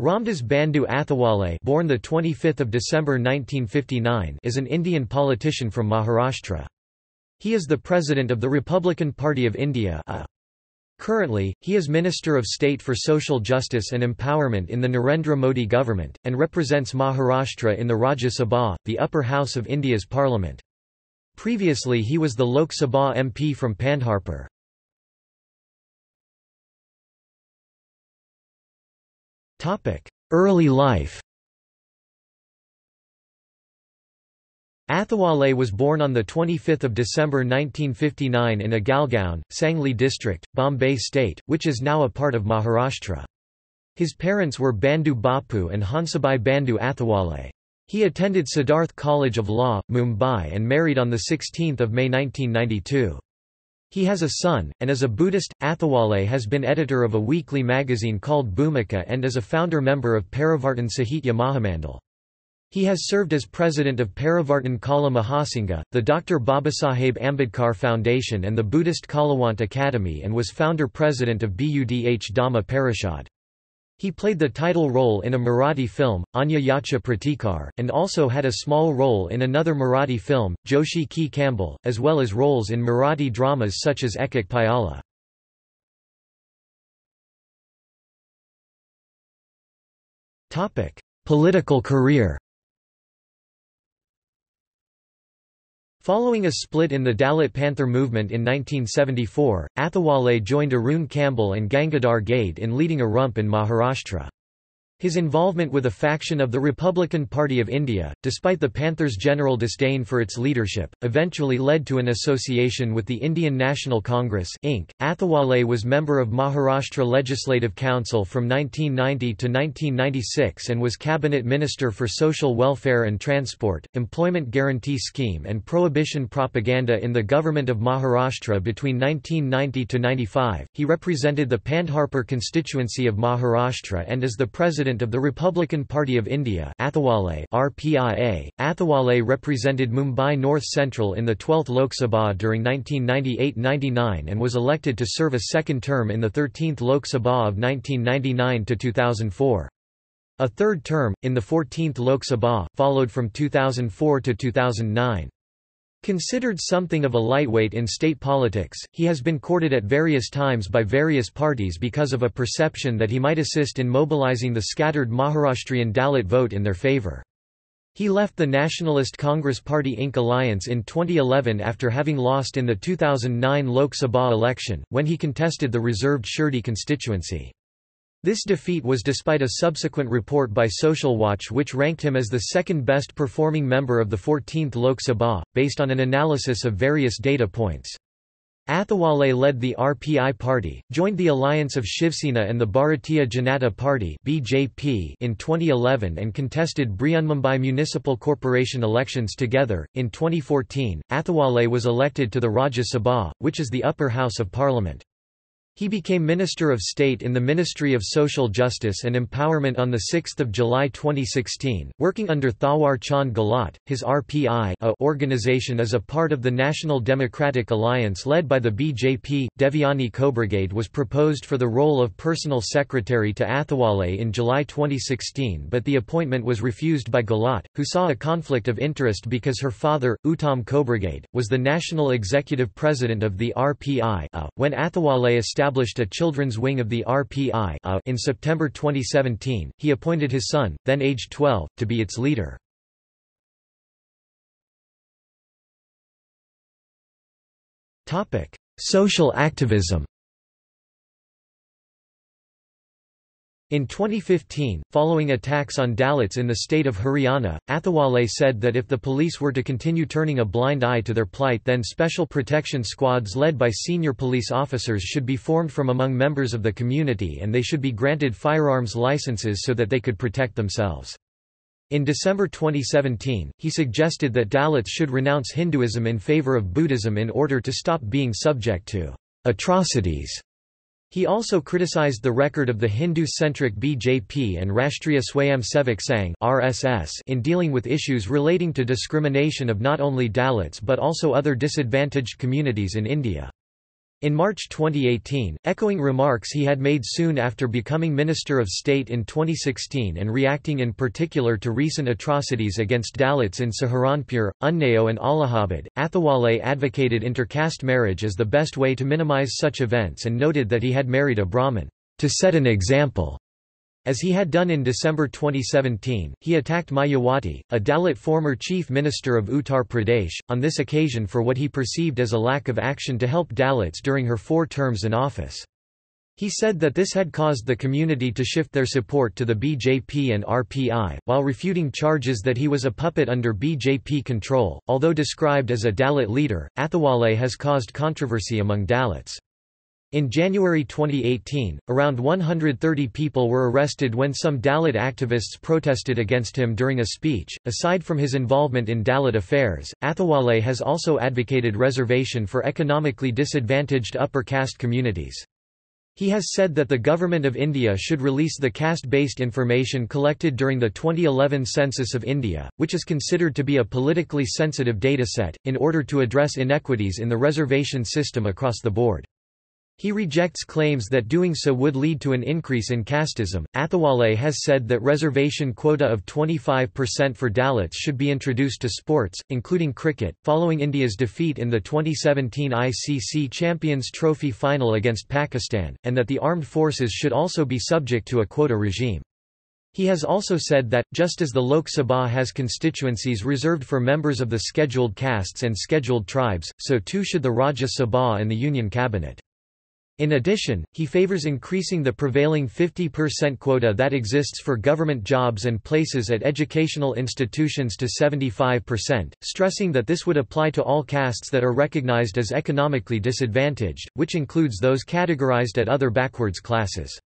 Ramdas Bandu Athawale, born the 25th of December 1959, is an Indian politician from Maharashtra. He is the president of the Republican Party of India. Currently, he is Minister of State for Social Justice and Empowerment in the Narendra Modi government, and represents Maharashtra in the Rajya Sabha, the upper house of India's parliament. Previously he was the Lok Sabha MP from Pandharpur. Early life Athawale was born on 25 December 1959 in Agalgaon, Sangli district, Bombay state, which is now a part of Maharashtra. His parents were Bandu Bapu and Hansabai Bandu Athawale. He attended Siddharth College of Law, Mumbai and married on 16 May 1992. He has a son, and as a Buddhist, Athawale has been editor of a weekly magazine called Bhumika and is a founder member of Parivartan Sahitya Mahamandal. He has served as president of Parivartan Kala Mahasangha, the Dr. Babasaheb Ambedkar Foundation and the Buddhist Kalawant Academy and was founder-president of BUDH Dhamma Parishad. He played the title role in a Marathi film, Anya Yacha Pratikar, and also had a small role in another Marathi film, Joshi Ki Campbell, as well as roles in Marathi dramas such as Ekak Payala. Political career Following a split in the Dalit Panther movement in 1974, Athawale joined Arun Campbell and Gangadhar Gade in leading a rump in Maharashtra. His involvement with a faction of the Republican Party of India, despite the Panther's general disdain for its leadership, eventually led to an association with the Indian National Congress Inc. Athawale was member of Maharashtra Legislative Council from 1990 to 1996 and was cabinet minister for social welfare and transport, employment guarantee scheme and prohibition propaganda in the government of Maharashtra between 1990 to 95. He represented the Pandharpur constituency of Maharashtra and is the president president of the Republican Party of India Athawale RPIA. Athawale represented Mumbai North Central in the 12th Lok Sabha during 1998–99 and was elected to serve a second term in the 13th Lok Sabha of 1999–2004. A third term, in the 14th Lok Sabha, followed from 2004 to 2009. Considered something of a lightweight in state politics, he has been courted at various times by various parties because of a perception that he might assist in mobilizing the scattered Maharashtrian Dalit vote in their favor. He left the Nationalist Congress Party Inc. alliance in 2011 after having lost in the 2009 Lok Sabha election, when he contested the reserved Shirdi constituency. This defeat was despite a subsequent report by Social Watch, which ranked him as the second best performing member of the 14th Lok Sabha, based on an analysis of various data points. Athawale led the RPI party, joined the alliance of Shivsena and the Bharatiya Janata Party (BJP) in 2011 and contested Brihanmumbai municipal corporation elections together. In 2014, Athawale was elected to the Rajya Sabha, which is the upper house of parliament. He became Minister of State in the Ministry of Social Justice and Empowerment on 6 July 2016, working under Thawar Chand Galat. His RPI organization is a part of the National Democratic Alliance led by the BJP. Devyani Kobrigade was proposed for the role of personal secretary to Athawale in July 2016 but the appointment was refused by Galat, who saw a conflict of interest because her father, Uttam Kobrigade, was the national executive president of the RPI when Athawale established established a children's wing of the RPI uh, in September 2017, he appointed his son, then aged 12, to be its leader. Social activism In 2015, following attacks on Dalits in the state of Haryana, Athawale said that if the police were to continue turning a blind eye to their plight then special protection squads led by senior police officers should be formed from among members of the community and they should be granted firearms licenses so that they could protect themselves. In December 2017, he suggested that Dalits should renounce Hinduism in favor of Buddhism in order to stop being subject to atrocities he also criticized the record of the Hindu-centric BJP and Rashtriya Swayamsevak Sangh (RSS) in dealing with issues relating to discrimination of not only Dalits but also other disadvantaged communities in India. In March 2018, echoing remarks he had made soon after becoming Minister of State in 2016 and reacting in particular to recent atrocities against Dalits in Saharanpur, Unnao and Allahabad, Athawale advocated intercaste marriage as the best way to minimize such events and noted that he had married a Brahmin, to set an example. As he had done in December 2017, he attacked Mayawati, a Dalit former chief minister of Uttar Pradesh, on this occasion for what he perceived as a lack of action to help Dalits during her four terms in office. He said that this had caused the community to shift their support to the BJP and RPI, while refuting charges that he was a puppet under BJP control. Although described as a Dalit leader, Athawale has caused controversy among Dalits. In January 2018, around 130 people were arrested when some Dalit activists protested against him during a speech. Aside from his involvement in Dalit affairs, Athawale has also advocated reservation for economically disadvantaged upper caste communities. He has said that the Government of India should release the caste-based information collected during the 2011 Census of India, which is considered to be a politically sensitive dataset, in order to address inequities in the reservation system across the board. He rejects claims that doing so would lead to an increase in casteism. Athawale has said that reservation quota of 25% for Dalits should be introduced to sports, including cricket, following India's defeat in the 2017 ICC Champions Trophy final against Pakistan, and that the armed forces should also be subject to a quota regime. He has also said that, just as the Lok Sabha has constituencies reserved for members of the scheduled castes and scheduled tribes, so too should the Rajya Sabha and the Union Cabinet. In addition, he favors increasing the prevailing 50% quota that exists for government jobs and places at educational institutions to 75%, stressing that this would apply to all castes that are recognized as economically disadvantaged, which includes those categorized at other backwards classes.